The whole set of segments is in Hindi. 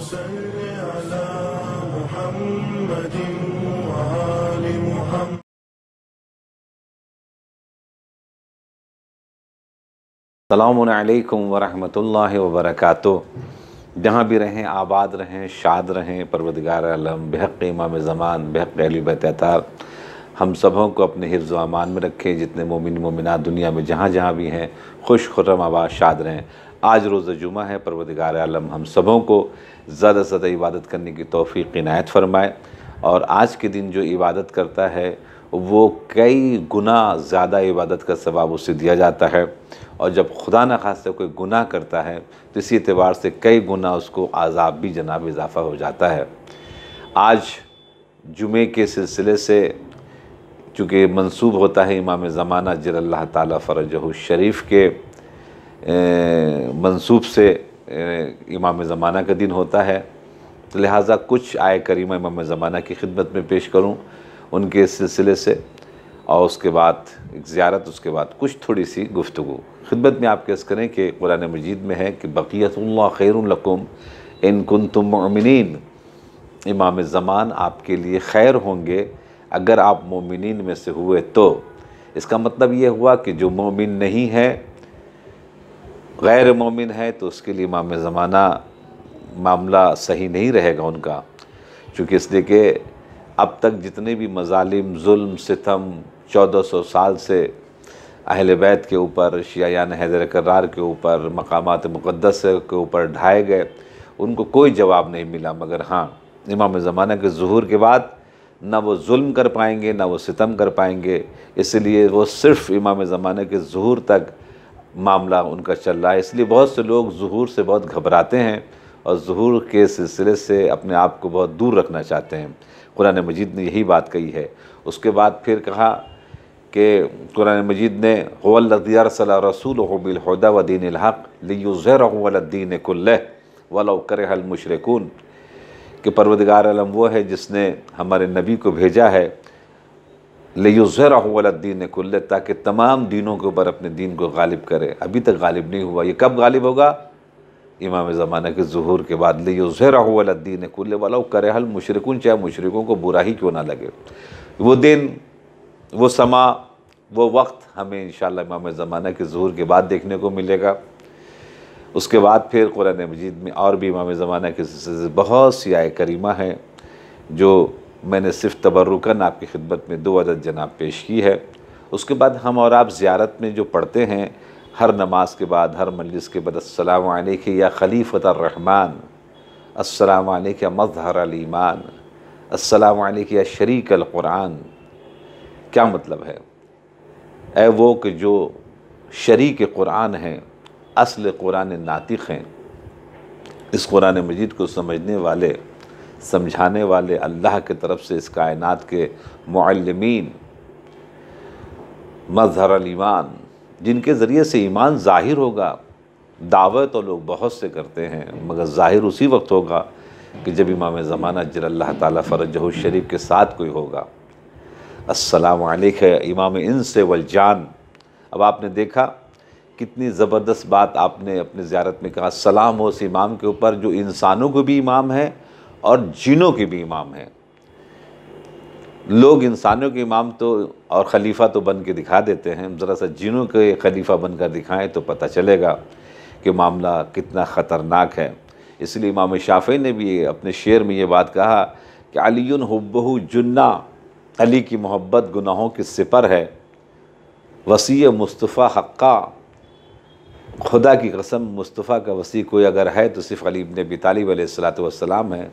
अल्लाम वरहमतुल्लाहि वबरकातु जहाँ भी रहें आबाद रहें शाद रहें परवदगार आलम बेहक इमाम ज़मान बेहक अली बतार हम सबों को अपने हिफ्ज़ अमान में रखें जितने मोमिन मोमिना दुनिया में जहाँ जहाँ भी हैं खुश खुरम आबाद शाद रहें आज रोज़ जुमा है परवदगार आलम हम सबों को ज़्यादा से ज़्यादा इबादत करने की तोफ़ी इनायत फरमाए और आज के दिन जो इबादत करता है वो कई गुना ज़्यादा इबादत का सबाब उसे दिया जाता है और जब खुदा न खासा कोई गुनाह करता है तो इसी एतबार से कई गुना उसको आज़ाब भी जनाब इजाफ़ा हो जाता है आज जुमे के सिलसिले से चूँकि मनसूब होता है इमाम ज़माना जर तरजरीफ़ शरीफ के मनसूब से इमाम ज़माना का दिन होता है तो लिहाजा कुछ आय करीमा इमाम ज़माना की खिदमत में पेश करूँ उनके सिलसिले से और उसके बाद एक ज़्यारत उसके बाद कुछ थोड़ी सी गुफ्तु खिदमत में आप कैस करें कि कुरान मजीद में है कि बक़ीतुल्ला खैरकुम इन कन तुमिन इमाम ज़मान आपके लिए खैर होंगे अगर आप मोमिन में से हुए तो इसका मतलब ये हुआ कि जो मोमिन नहीं है गैर मोमिन है तो उसके लिए माम ज़माना मामला सही नहीं रहेगा उनका चूँकि इसलिए कि अब तक जितने भी मजालिम जुल्म सितम चौदह सौ साल से अहल बैत के ऊपर शियान हैदर करार के ऊपर मकाम मुक़दस के ऊपर ढाए गए उनको कोई जवाब नहीं मिला मगर हाँ इमाम ज़माना के जहूर के बाद ना वो जुल्म कर पाएंगे ना वो सितम कर पाएंगे इसलिए वो सिर्फ़ इमाम ज़माना के जहूर तक मामला उनका चल रहा है इसलिए बहुत से लोग जहूर से बहुत घबराते हैं और जहूर के सिलसिले से अपने आप को बहुत दूर रखना चाहते हैं कुरान मजीद ने यही बात कही है उसके बाद फिर कहा कि कुरान मजीद ने हवल्दियार रसूल बिलहदा व दीन हक़ लियुज़रदीन कुल्ल वलकर हल परवदगार वो है जिसने हमारे नबी को भेजा है लेजुरा दीन कुल्ल ताकि तमाम दीनों के ऊपर अपने दीन को गालिब करे अभी तक गालिब नहीं हुआ ये कब गालिब होगा इमाम ज़माना के जहूर के बाद लेजुरा दीन कुल्ल वाला करे हल मुशरकन चाहे मुशरकों को बुरा ही क्यों ना लगे वो दिन वो समा वो वक्त हमें इन इमाम ज़माना के जहूर के बाद देखने को मिलेगा उसके बाद फिर कुरान मजीद में और भी इमाम ज़माना के बहुत सी आय करीमा हैं जो मैंने सिर्फ तबरुकन आपकी खिदमत में दो अदद जनाब पेश की है उसके बाद हम और आप ज़्यारत में जो पढ़ते हैं हर नमाज के बाद हर मजलिस के बाद असलम के या खलीफतर रहमान असलम या मजहर ईमान असलम या शरीक अलकुरान क्या मतलब है ए वो कि जो शरीक कुरान हैं असल कुरान नातिक हैं इस कुरान मजीद को समझने वाले समझाने वाले अल्लाह की तरफ से इस कायनात के मलमिन मजहर ईमान जिनके ज़रिए से ईमान ज़ाहिर होगा दावे तो लोग बहुत से करते हैं मगर ज़ाहिर उसी वक्त होगा कि जब इमाम ज़माना अल्लाह ताली फ़रजह शरीफ के साथ कोई होगा असलक इमाम इन से वलजान अब आपने देखा कितनी ज़बरदस्त बात आपने अपने ज़्यारत में कहा सलाम हो उस इमाम के ऊपर जो इंसानों को भी इमाम है और जिनों के भी इमाम हैं लोग इंसानों के इमाम तो और खलीफा तो बन के दिखा देते हैं ज़रा सा जिनों के खलीफा बनकर दिखाएं तो पता चलेगा कि मामला कितना ख़तरनाक है इसलिए इमाम शाफे ने भी अपने शेर में ये बात कहा कि अलीन हब्बहू जुन्ना अली की मोहब्बत गुनाहों की सिपर है वसी मुस्तफ़ा हक्का खुदा की कसम मुस्तफ़ा का वसी कोई अगर है तो सिर्फ अली इबन बी तालब सलाम है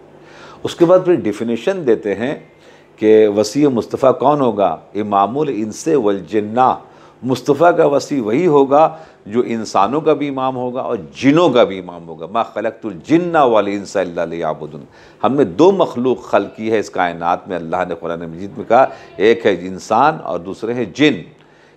उसके बाद फिर डिफिनेशन देते हैं कि वसी मुस्तफ़ा कौन होगा इमामुल इनसे वलजन्ना मुस्तफ़ा का वसी वही होगा जो इंसानों का भी इमाम होगा और जिनों का भी इमाम होगा मा खलकतुलजन्ना वाल इंसाबुदन हमने दो मखलूक खल की है इस कायनात में अल्लाह ने कुरान मजीद में कहा एक है इंसान और दूसरे हैं जिन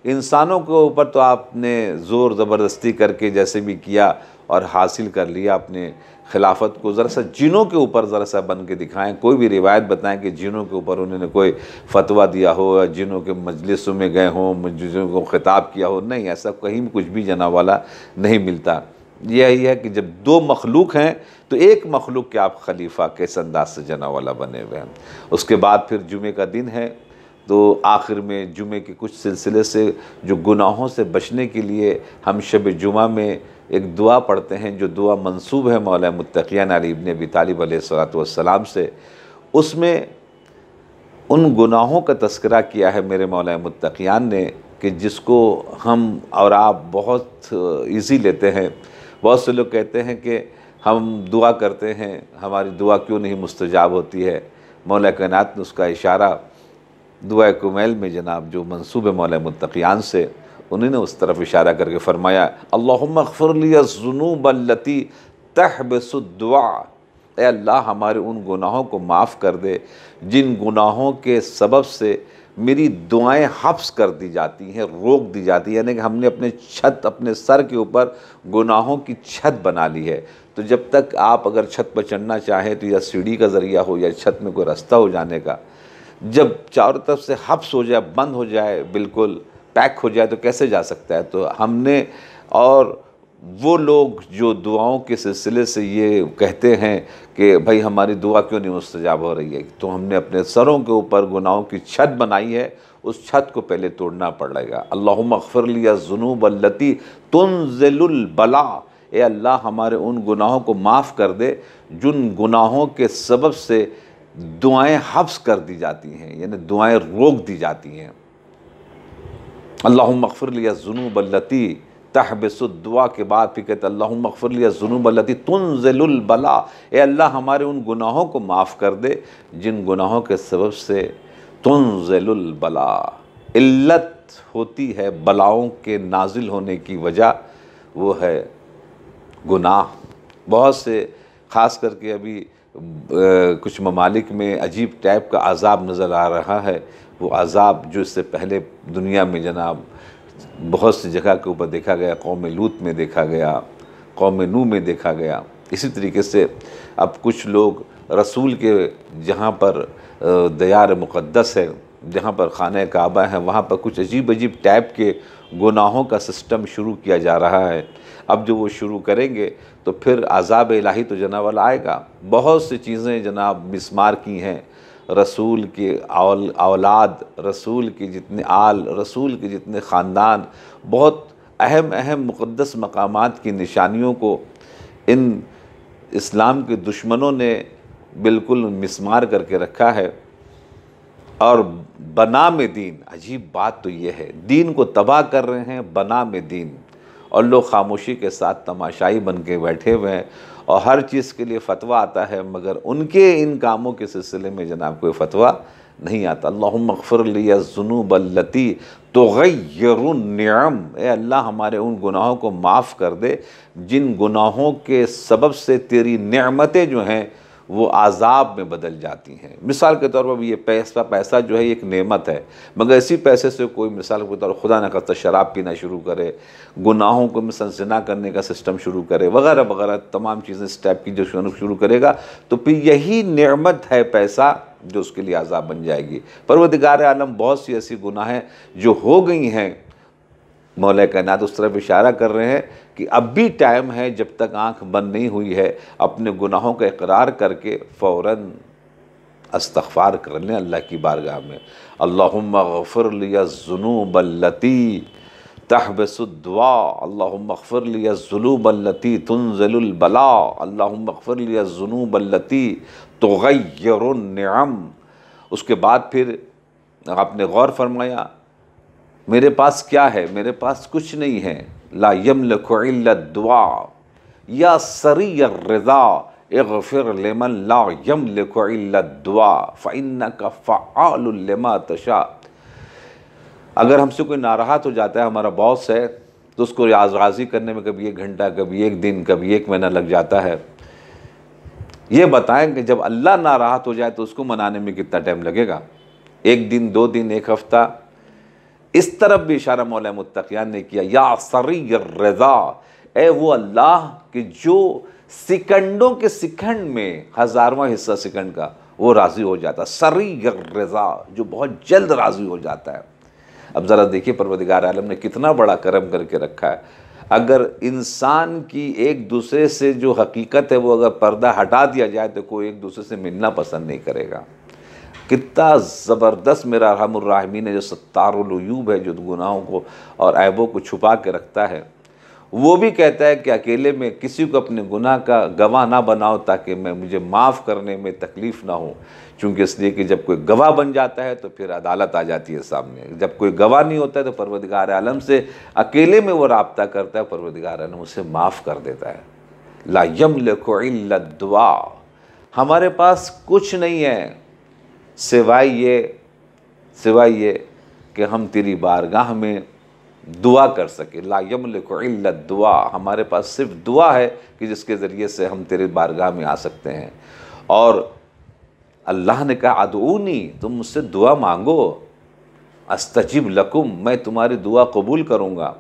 इंसानों के ऊपर तो आपने ज़ोर ज़बरदस्ती करके जैसे भी किया और हासिल कर लिया अपने खिलाफत को ज़रा सा जिनों के ऊपर ज़रा सा बन के दिखाएं कोई भी रिवायत बताएं कि जिनों के ऊपर उन्होंने कोई फतवा दिया हो या जिनों के मजलिसों में गए हों मज़ों को ख़िताब किया हो नहीं ऐसा कहीं कुछ भी जना वाला नहीं मिलता यही है कि जब दो मखलूक हैं तो एक मखलूक के आप खलीफा किस अंदाज से जना वाला बने हुए हैं उसके बाद फिर जुमे का दिन है तो आखिर में जुमे के कुछ सिलसिले से जो गुनाहों से बचने के लिए हम शब जुमा में एक दुआ पढ़ते हैं जो दुआ मंसूब है मौला मुतकियान अली इबन अबी तालिब सलाम से उसमें उन गुनाहों का तस्करा किया है मेरे मौला मुतकियान ने कि जिसको हम और आप बहुत इजी लेते हैं बहुत से लोग कहते हैं कि हम दुआ करते हैं हमारी दुआ क्यों नहीं मुस्तजाब होती है मौला कायनात ने उसका इशारा दुआ कुमैल में जनाब जो मनसूब मौल मतकियान से उन्होंने उस तरफ इशारा करके फरमाया अल्लाफ़रलियानूबलती तहबसुद्दुआ अल्लाह हमारे उन गुनाहों को माफ़ कर दे जिन गुनाहों के सबब से मेरी दुआएं हफ्स कर दी जाती हैं रोक दी जाती है यानी कि हमने अपने छत अपने सर के ऊपर गुनाहों की छत बना ली है तो जब तक आप अगर छत पर चढ़ना चाहें तो या सीढ़ी का ज़रिया हो या छत में कोई रास्ता हो जाने का जब चारों तरफ से हफ्स हो जाए बंद हो जाए बिल्कुल पैक हो जाए तो कैसे जा सकता है तो हमने और वो लोग जो दुआओं के सिलसिले से ये कहते हैं कि भाई हमारी दुआ क्यों नहीं मुस्तजाब हो रही है तो हमने अपने सरों के ऊपर गुनाहों की छत बनाई है उस छत को पहले तोड़ना पड़ेगा अल्लाह मकफरलिया जुनूब अल्लती तुनजलबला ए अल्लाह हमारे उन गुनाहों को माफ़ कर दे जिन गुनाहों के सबब से दुआएं हफ्स कर दी जाती हैं यानी दुआएं रोक दी जाती हैं अल्लाह लिया जुनूब अल्लती दुआ के बाद फिर कहते अल्लाह लिया जुनूब अल्लती तुनजलबला ए अल्लाह हमारे उन गुनाहों को माफ़ कर दे जिन गुनाहों के सबब से तुनजलबला इल्लत होती है बलाओं के नाजिल होने की वजह वो है गुनाह बहुत से ख़ास करके अभी कुछ ममालिक में अजीब टाइप का अजाब नज़र आ रहा है वो आज़ाब जो इससे पहले दुनिया में जनाब बहुत सी जगह के ऊपर देखा गया कौम लूत में देखा गया कौम नू में देखा गया इसी तरीके से अब कुछ लोग रसूल के जहाँ पर दयार मुक़दस है जहाँ पर खाना काबा है वहाँ पर कुछ अजीब अजीब टाइप के गुनाहों का सिस्टम शुरू किया जा रहा है अब जो वो शुरू करेंगे तो फिर आज़ाब इलाही तो जनाब वाला आएगा बहुत सी चीज़ें जनाब मिसमार की हैं रसूल के औल औलाद रसूल के जितने आल रसूल के जितने ख़ानदान बहुत अहम अहम मुक़दस मकाम की निशानियों को इन इस्लाम के दुश्मनों ने बिल्कुल मिसमार करके रखा है और बना में दीन अजीब बात तो यह है दीन को तबाह कर रहे हैं बना में दीन और लोग खामोशी के साथ तमाशाई बन के बैठे हुए हैं और हर चीज़ के लिए फतवा आता है मगर उनके इन कामों के सिलसिले में जनाब कोई फतवा नहीं आता अल्लाह मकफ़रलिया जुनूबल्लती तो गैरम ए अल्लाह हमारे उन गुनाहों को माफ़ कर दे जिन गुनाहों के सबब से तेरी नमतें जो हैं वो आज़ाब में बदल जाती हैं मिसाल के तौर पर ये पैसा पैसा जो है एक नेमत है मगर इसी पैसे से कोई मिसाल के तौर खुदा न करता शराब पीना शुरू करे गुनाहों को में करने का सिस्टम शुरू करे वगैरह वगैरह तमाम चीज़ें इस टाइप की जो शुरू करेगा तो फिर यही नेमत है पैसा जो उसके लिए आज़ाब बन जाएगी पर वह दिगार आलम बहुत सी ऐसी गुनाहें जो हो गई हैं मौल कैनात उस तरफ इशारा कर रहे हैं कि अब भी टाइम है जब तक आंख बंद नहीं हुई है अपने गुनाहों का इकरार करके फ़ौर अस्तफ़ार कर लें अल्लाह की बारगाह में अल्लाफर लिया जुनूब अल्लती तहबसुद्वा अल्लाफ़र लिया जुनूब अल्लती तुनजलबला अल्लाफ़र लिया जुनूब तो तोगैरम उसके बाद फिर आपने गौर फरमाया मेरे पास क्या है मेरे पास कुछ नहीं है ला यमल दुआ या सरी रज़ा इगफिर लेमन ला यमल दुआ फ़ैन का फ़ालमा तशा अगर हमसे कोई नाराहत हो जाता है हमारा बॉस है तो उसको राजी करने में कभी एक घंटा कभी एक दिन कभी एक महीना लग जाता है ये बताएं कि जब अल्लाह नाराहत हो जाए तो उसको मनाने में कितना टाइम लगेगा एक दिन दो दिन एक हफ्ता इस तरफ भी इशारा मौल मुतकियान ने किया या सरी रज़ा ए वो अल्लाह कि जो सिकंडों के सिकंड में हज़ारवा हिस्सा सिकंड का वो राज़ी हो जाता सरी रज़ा जो बहुत जल्द राज़ी हो जाता है अब ज़रा देखिए परवदिगार आलम ने कितना बड़ा करम करके रखा है अगर इंसान की एक दूसरे से जो हकीकत है वो अगर पर्दा हटा दिया जाए तो कोई एक दूसरे से मिलना पसंद नहीं करेगा कितना ज़बरदस्त मेरा रहमरहमीन है जो सत्तारूब है जो गुनाहों को और ऐबों को छुपा के रखता है वो भी कहता है कि अकेले में किसी को अपने गुनाह का गवाह ना बनाओ ताकि मैं मुझे माफ़ करने में तकलीफ़ ना हो चूँकि इसलिए कि जब कोई गवाह बन जाता है तो फिर अदालत आ जाती है सामने जब कोई गवाह नहीं होता है तो परवदगार आलम से अकेले में वो रबता करता है परवदगार आलम उसे माफ़ कर देता है ला यम दुआ हमारे पास कुछ नहीं है सिवाय ये सिवाय ये कि हम तेरी बारगाह में दुआ कर सके ला दुआ हमारे पास सिर्फ दुआ है कि जिसके ज़रिए से हम तेरे बारगाह में आ सकते हैं और अल्लाह ने कहा अदूनी तुम मुझसे दुआ मांगो अस्तजीब लकुम मैं तुम्हारी दुआ कबूल करूँगा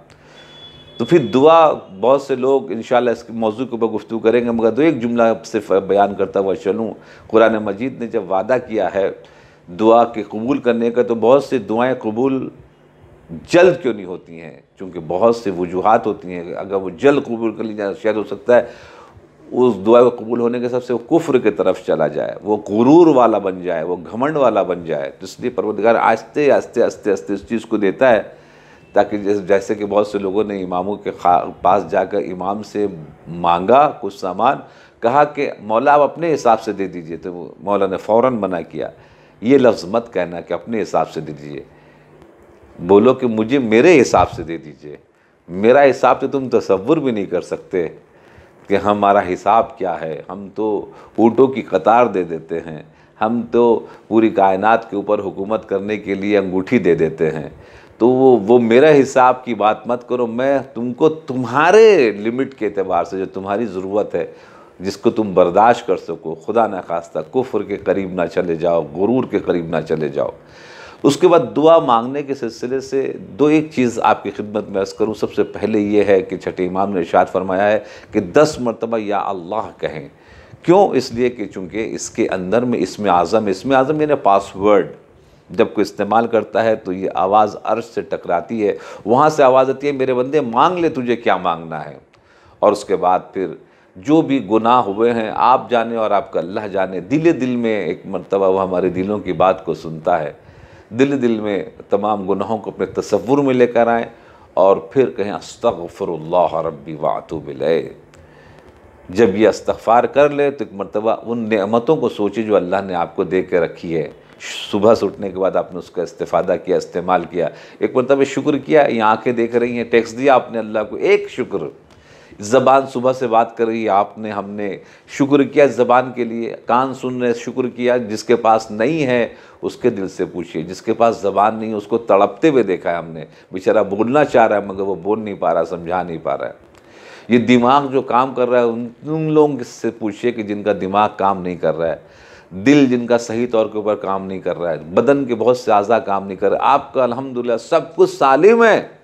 तो फिर दुआ बहुत से लोग इन इसके मौजू के ऊपर गुफ्तु करेंगे मगर दो एक जुमला सिर्फ बयान करता हुआ चलूँ कुरान मजीद ने जब वादा किया है दुआ के कबूल करने का तो बहुत से दुआएँ कबूल जल्द क्यों नहीं होती हैं क्योंकि बहुत से वजूहत होती हैं अगर वो जल्द कबूल कर ली जाए शायद हो सकता है उस दुआ को कबूल होने के सबसे से वो कुफ्र की तरफ चला जाए वो गुरूर वाला बन जाए वो घमंड वाला बन जाए तो इसलिए परवदगार आस्ते आस्ते आस्ते आस्ते इस चीज़ को देता है ताकि जैसे कि बहुत से लोगों ने इमामों के पास जाकर इमाम से मांगा कुछ सामान कहा कि मौला आप अपने हिसाब से दे दीजिए तो मौला ने फ़ौर मना किया ये लफ्ज़ मत कहना कि अपने हिसाब से दे दीजिए बोलो कि मुझे मेरे हिसाब से दे दीजिए मेरा हिसाब तो तुम तस्वुर भी नहीं कर सकते कि हमारा हिसाब क्या है हम तो ऊँटों की कतार दे देते हैं हम तो पूरी कायनात के ऊपर हुकूमत करने के लिए अंगूठी दे देते हैं तो वो वो मेरा हिसाब की बात मत करो मैं तुमको तुम्हारे लिमिट के अतबार से जो तुम्हारी ज़रूरत है जिसको तुम बर्दाश्त कर सको खुदा न खास्ता कुफर के करीब ना चले जाओ गुरूर के करीब ना चले जाओ उसके बाद दुआ मांगने के सिलसिले से दो एक चीज़ आपकी खिदमत में अर्ज़ करूँ सबसे पहले ये है कि छठे इमाम ने इशात फरमाया है कि दस मरतबा या अल्लाह कहें क्यों इसलिए कि चूँकि इसके अंदर में इसमें आज़म इसमें आज़म यानी पासवर्ड जब कोई इस्तेमाल करता है तो ये आवाज़ अर्श से टकराती है वहाँ से आवाज़ आती है मेरे बंदे मांग ले तुझे क्या मांगना है और उसके बाद फिर जो भी गुनाह हुए हैं आप जाने और आपका अल्लाह जाने दिल दिल में एक मरतबा वह हमारे दिलों की बात को सुनता है दिल दिल में तमाम गुनाहों को अपने तस्वुर में लेकर आए और फिर कहें अस्तफ़रल्ला रबी वातु बिलय जब ये अस्तफ़ार कर ले तो एक मरतबा उन नेमतों को सोचे जो अल्लाह ने आपको दे के रखी है सुबह से उठने के बाद आपने उसका इस्तेफादा किया इस्तेमाल किया एक मरतबा शुक्र किया ये आंखें देख रही हैं टैक्स दिया आपने अल्लाह को एक शुक्र ज़बान सुबह से बात कर रही है आपने हमने शुक्र किया ज़बान के लिए कान सुन रहे शुक्र किया जिसके पास नहीं है उसके दिल से पूछिए जिसके पास ज़बान नहीं है उसको तड़पते हुए देखा है हमने बेचारा बोलना चाह रहा है मगर वो बोल नहीं पा रहा समझा नहीं पा रहा है ये दिमाग जो काम कर रहा है उन लोगों से पूछिए कि जिनका दिमाग काम नहीं कर रहा है दिल जिनका सही तौर के ऊपर काम नहीं कर रहा है बदन के बहुत ज़्यादा काम नहीं कर रहा आपका अल्हम्दुलिल्लाह सब कुछ सालिम है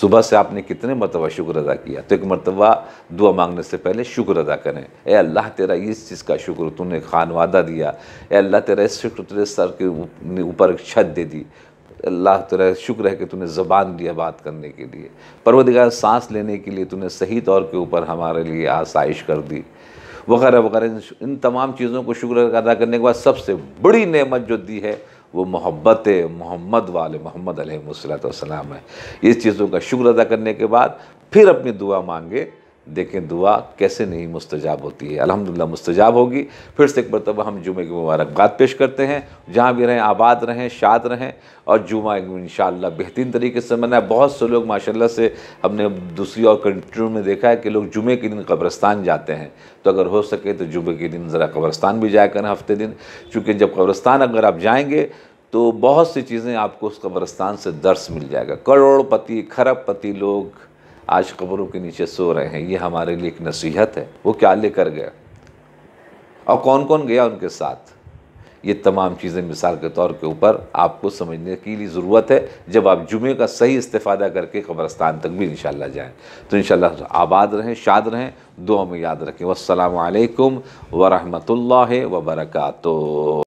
सुबह से आपने कितने मरतबा शुक्र अदा किया तो एक मरतबा दुआ मांगने से पहले शुक्र अदा करें ए अल्लाह तेरा इस चीज़ का शुक्र तूने खान वादा दिया ए अल्लाह तेरा इस शुक्र तेरे सर के ऊपर छत दे दी अल्लाह तेरा शुक्र है कि तूने ज़बान दिया बात करने के लिए परवदिगार सांस लेने के लिए तूने सही तौर के ऊपर हमारे लिए आसाइश कर दी वगैरह वगैरह इन तमाम चीज़ों को शुक्र अदा करने के बाद सबसे बड़ी नेमत जो दी है वो मोहब्बत मोहम्मद वाले मोहम्मद अलैहिस्सलाम है इस चीज़ों का शुक्र अदा करने के बाद फिर अपनी दुआ मांगे देखें दुआ कैसे नहीं मुस्तजाब होती है अलहमदिल्ला मुस्तजाब होगी फिर से एक मरतबा हम जुमे की मुबारकबाद पेश करते हैं जहाँ भी रहें आबाद रहें शाद रहें और जुमा इन बेहतरीन तरीके से मनाया बहुत से लोग माशाल्लाह से हमने दूसरी और कंट्रियों में देखा है कि लोग जुमे के दिन कब्रस्तान जाते हैं तो अगर हो सके तो जुमे के दिन ज़रा कब्रस्तान भी जाया करें हफ्ते दिन चूँकि जब कब्रस्तान अगर आप जाएँगे तो बहुत सी चीज़ें आपको उस कब्रस्तान से दर्स मिल जाएगा करोड़पति खरब लोग आज कब्रों के नीचे सो रहे हैं ये हमारे लिए एक नसीहत है वो क्या लेकर गया और कौन कौन गया उनके साथ ये तमाम चीज़ें मिसाल के तौर के ऊपर आपको समझने के लिए ज़रूरत है जब आप जुमे का सही इस्तेफादा करके कब्रस्तान तक भी इन जाएँ तो इन आबाद रहें शाद रहें दुआ में याद रखें वालेकुम वरहमतुल्लाह व